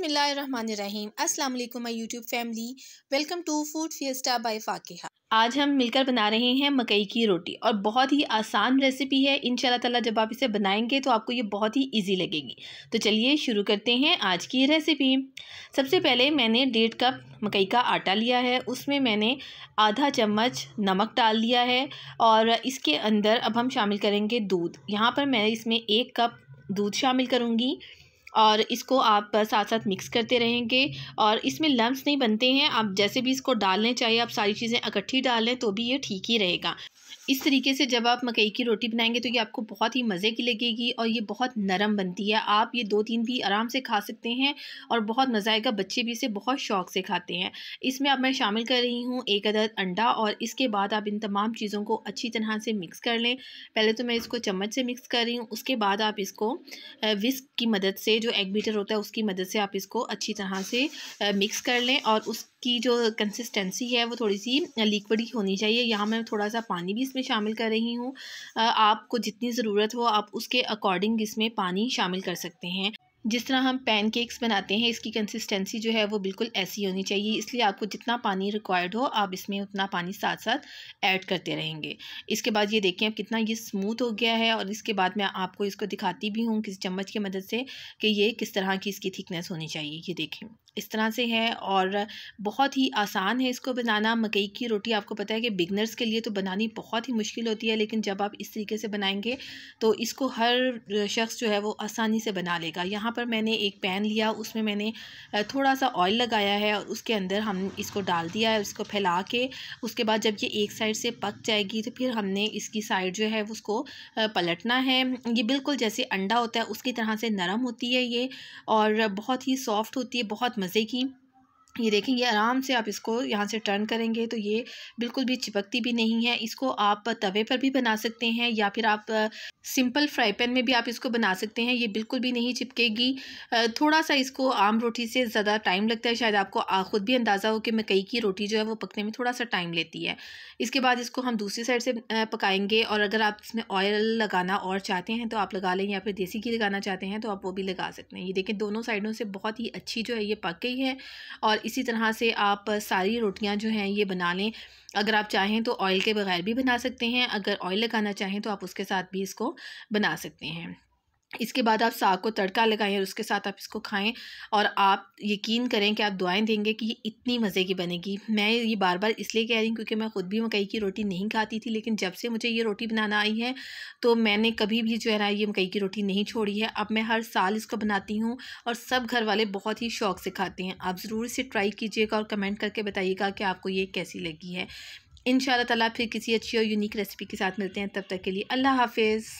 बिसमीम अस्सलाम वालेकुम my YouTube family welcome to food fiesta by Fakiha आज हम मिलकर बना रहे हैं मकई की रोटी और बहुत ही आसान रेसिपी है इन ताला जब आप इसे बनाएंगे तो आपको ये बहुत ही इजी लगेगी तो चलिए शुरू करते हैं आज की रेसिपी सबसे पहले मैंने डेढ़ कप मकई का आटा लिया है उसमें मैंने आधा चम्मच नमक डाल दिया है और इसके अंदर अब हम शामिल करेंगे दूध यहाँ पर मैं इसमें एक कप दूध शामिल करूँगी और इसको आप साथ साथ मिक्स करते रहेंगे और इसमें लम्स नहीं बनते हैं आप जैसे भी इसको डालने चाहिए आप सारी चीज़ें इकट्ठी डाल लें तो भी ये ठीक ही रहेगा इस तरीके से जब आप मकई की रोटी बनाएंगे तो ये आपको बहुत ही मज़े की लगेगी और ये बहुत नरम बनती है आप ये दो तीन भी आराम से खा सकते हैं और बहुत मज़ा आएगा बच्चे भी इसे बहुत शौक से खाते हैं इसमें अब मैं शामिल कर रही हूँ एक अदद अंडा और इसके बाद आप इन तमाम चीज़ों को अच्छी तरह से मिक्स कर लें पहले तो मैं इसको चम्मच से मिक्स कर रही हूँ उसके बाद आप इसको विस्क की मदद से जो एग बीटर होता है उसकी मदद से आप इसको अच्छी तरह से मिक्स कर लें और उसकी जो कंसिस्टेंसी है वो थोड़ी सी लिक्विड ही होनी चाहिए यहाँ मैं थोड़ा सा पानी भी इसमें शामिल कर रही हूँ आपको जितनी ज़रूरत हो आप उसके अकॉर्डिंग इसमें पानी शामिल कर सकते हैं जिस तरह हम पैनकेक्स बनाते हैं इसकी कंसिस्टेंसी जो है वो बिल्कुल ऐसी होनी चाहिए इसलिए आपको जितना पानी रिक्वायर्ड हो आप इसमें उतना पानी साथ साथ ऐड करते रहेंगे इसके बाद ये देखें अब कितना ये स्मूथ हो गया है और इसके बाद मैं आपको इसको दिखाती भी हूँ किसी चम्मच की मदद से कि ये किस तरह की इसकी थिकनेस होनी चाहिए ये देखें इस तरह से है और बहुत ही आसान है इसको बनाना मकई की रोटी आपको पता है कि बिगनर्स के लिए तो बनानी बहुत ही मुश्किल होती है लेकिन जब आप इस तरीके से बनाएंगे तो इसको हर शख्स जो है वो आसानी से बना लेगा यहाँ पर मैंने एक पैन लिया उसमें मैंने थोड़ा सा ऑयल लगाया है और उसके अंदर हम इसको डाल दिया है इसको फैला के उसके बाद जब ये एक साइड से पक जाएगी तो फिर हमने इसकी साइड जो है उसको पलटना है ये बिल्कुल जैसे अंडा होता है उसकी तरह से नरम होती है ये और बहुत ही सॉफ्ट होती है बहुत Mazeki. ये देखें ये आराम से आप इसको यहाँ से टर्न करेंगे तो ये बिल्कुल भी चिपकती भी नहीं है इसको आप तवे पर भी बना सकते हैं या फिर आप सिंपल फ्राई पैन में भी आप इसको बना सकते हैं ये बिल्कुल भी नहीं चिपकेगी थोड़ा सा इसको आम रोटी से ज़्यादा टाइम लगता है शायद आपको ख़ुद भी अंदाज़ा हो कि मकई की रोटी जो है वो पकने में थोड़ा सा टाइम लेती है इसके बाद इसको हम दूसरी साइड से पकाएंगे और अगर आप इसमें ऑयल लगाना और चाहते हैं तो आप लगा लें या फिर देसी घी लगाना चाहते हैं तो आप वो भी लगा सकते हैं ये देखें दोनों साइडों से बहुत ही अच्छी जो है ये पक गई है और इसी तरह से आप सारी रोटियां जो हैं ये बना लें अगर आप चाहें तो ऑयल के बगैर भी बना सकते हैं अगर ऑयल लगाना चाहें तो आप उसके साथ भी इसको बना सकते हैं इसके बाद आप साग को तड़का लगाएं और उसके साथ आप इसको खाएं और आप यकीन करें कि आप दुआएं देंगे कि ये इतनी मज़े की बनेगी मैं ये बार बार इसलिए कह रही हूँ क्योंकि मैं ख़ुद भी मकई की रोटी नहीं खाती थी लेकिन जब से मुझे ये रोटी बनाना आई है तो मैंने कभी भी जो है ना ये मकई की रोटी नहीं छोड़ी है अब मैं हर साल इसको बनाती हूँ और सब घर वाले बहुत ही शौक से खाते हैं आप ज़रूर इसे ट्राई कीजिएगा और कमेंट करके बताइएगा कि आपको ये कैसी लगी है इन ताला फिर किसी अच्छी और यूनिक रेसिपी के साथ मिलते हैं तब तक के लिए अल्लाह हाफिज़